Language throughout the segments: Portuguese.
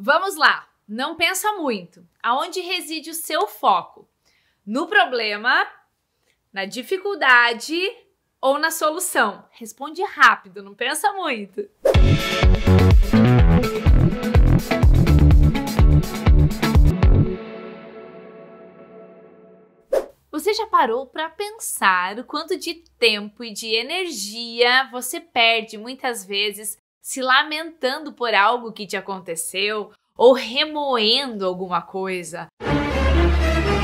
Vamos lá, não pensa muito. Aonde reside o seu foco? No problema, na dificuldade ou na solução? Responde rápido, não pensa muito. Você já parou para pensar o quanto de tempo e de energia você perde muitas vezes se lamentando por algo que te aconteceu ou remoendo alguma coisa.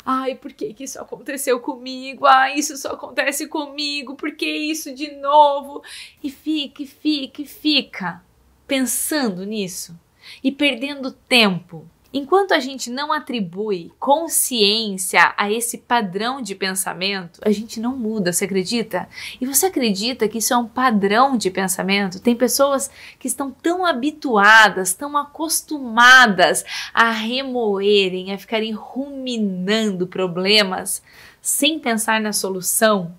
Ai, por que, que isso aconteceu comigo? Ai, isso só acontece comigo, por que isso de novo? E fica, e fica, e fica pensando nisso e perdendo tempo Enquanto a gente não atribui consciência a esse padrão de pensamento, a gente não muda, você acredita? E você acredita que isso é um padrão de pensamento? Tem pessoas que estão tão habituadas, tão acostumadas a remoerem, a ficarem ruminando problemas sem pensar na solução,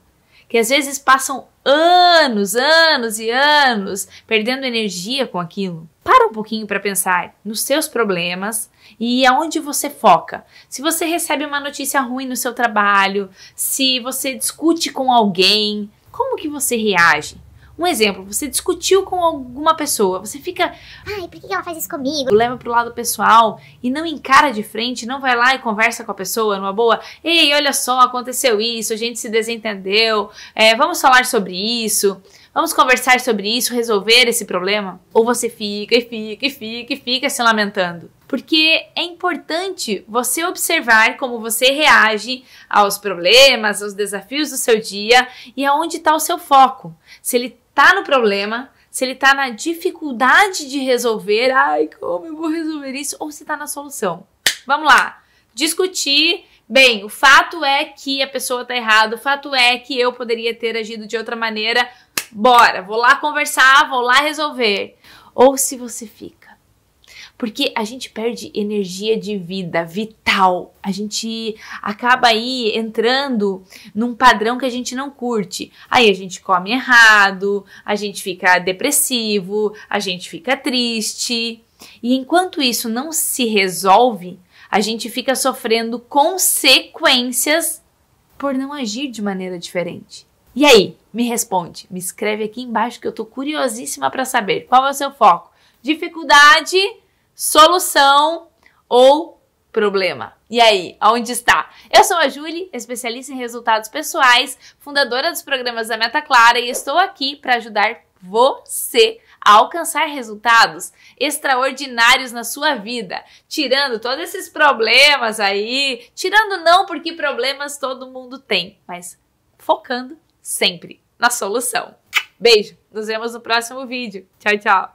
que às vezes passam anos, anos e anos perdendo energia com aquilo para um pouquinho para pensar nos seus problemas e aonde você foca. Se você recebe uma notícia ruim no seu trabalho, se você discute com alguém, como que você reage? Um exemplo, você discutiu com alguma pessoa, você fica, ai, por que ela faz isso comigo? Leva pro lado pessoal e não encara de frente, não vai lá e conversa com a pessoa numa boa, ei, olha só, aconteceu isso, a gente se desentendeu, é, vamos falar sobre isso. Vamos conversar sobre isso, resolver esse problema? Ou você fica e fica e fica e fica se lamentando? Porque é importante você observar como você reage aos problemas, aos desafios do seu dia e aonde está o seu foco. Se ele está no problema, se ele está na dificuldade de resolver, ai, como eu vou resolver isso, ou se está na solução. Vamos lá, discutir. Bem, o fato é que a pessoa está errada, o fato é que eu poderia ter agido de outra maneira, bora, vou lá conversar, vou lá resolver. Ou se você fica. Porque a gente perde energia de vida vital. A gente acaba aí entrando num padrão que a gente não curte. Aí a gente come errado, a gente fica depressivo, a gente fica triste. E enquanto isso não se resolve, a gente fica sofrendo consequências por não agir de maneira diferente. E aí, me responde, me escreve aqui embaixo que eu tô curiosíssima para saber qual é o seu foco: dificuldade, solução ou problema. E aí, onde está? Eu sou a Julie, especialista em resultados pessoais, fundadora dos programas da Meta Clara e estou aqui para ajudar você a alcançar resultados extraordinários na sua vida, tirando todos esses problemas aí, tirando não porque problemas todo mundo tem, mas focando sempre na solução. Beijo, nos vemos no próximo vídeo. Tchau, tchau!